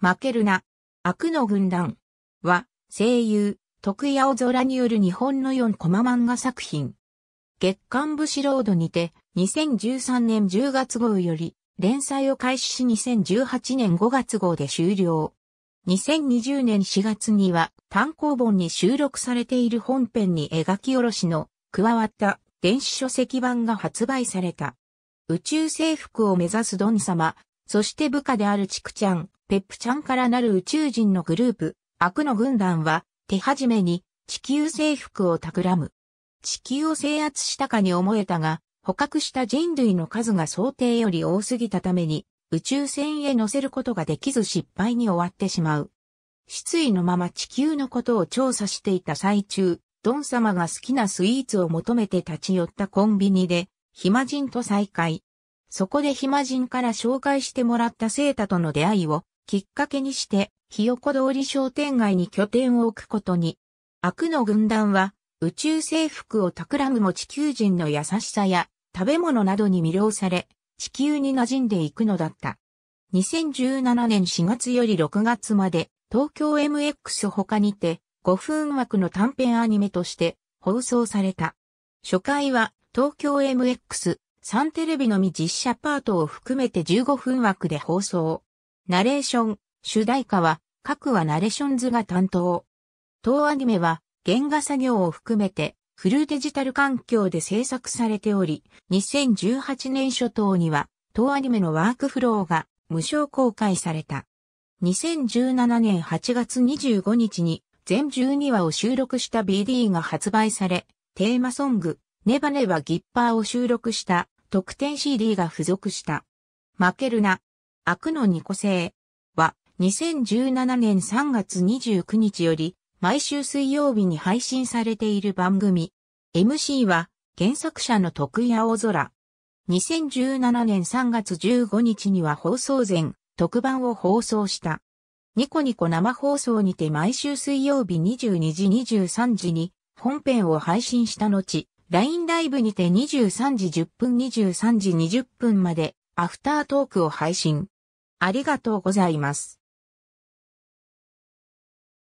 負けるな。悪の軍団は、声優、徳屋お空による日本の4コマ漫画作品。月刊武士ロードにて、2013年10月号より、連載を開始し2018年5月号で終了。2020年4月には単行本に収録されている本編に描き下ろしの加わった電子書籍版が発売された。宇宙征服を目指すドン様、そして部下であるチクちゃん、ペップちゃんからなる宇宙人のグループ、悪の軍団は、手始めに地球征服を企む。地球を制圧したかに思えたが、捕獲した人類の数が想定より多すぎたために、宇宙船へ乗せることができず失敗に終わってしまう。失意のまま地球のことを調査していた最中、ドン様が好きなスイーツを求めて立ち寄ったコンビニで、暇人と再会。そこで暇人から紹介してもらったセータとの出会いをきっかけにして、ひよこ通り商店街に拠点を置くことに。悪の軍団は、宇宙征服を企むも地球人の優しさや、食べ物などに魅了され、地球に馴染んでいくのだった。2017年4月より6月まで、東京 MX 他にて、5分枠の短編アニメとして放送された。初回は東京 MX、3テレビのみ実写パートを含めて15分枠で放送。ナレーション、主題歌は、各はナレーションズが担当。当アニメは、原画作業を含めて、フルデジタル環境で制作されており、2018年初頭には、当アニメのワークフローが無償公開された。2017年8月25日に、全12話を収録した BD が発売され、テーマソング、ネバネバギッパーを収録した特典 CD が付属した。負けるな、悪の二個性は2017年3月29日より毎週水曜日に配信されている番組。MC は原作者の徳屋大空。2017年3月15日には放送前、特番を放送した。ニコニコ生放送にて毎週水曜日22時23時に本編を配信した後、LINE ライブにて23時10分23時20分までアフタートークを配信。ありがとうございます。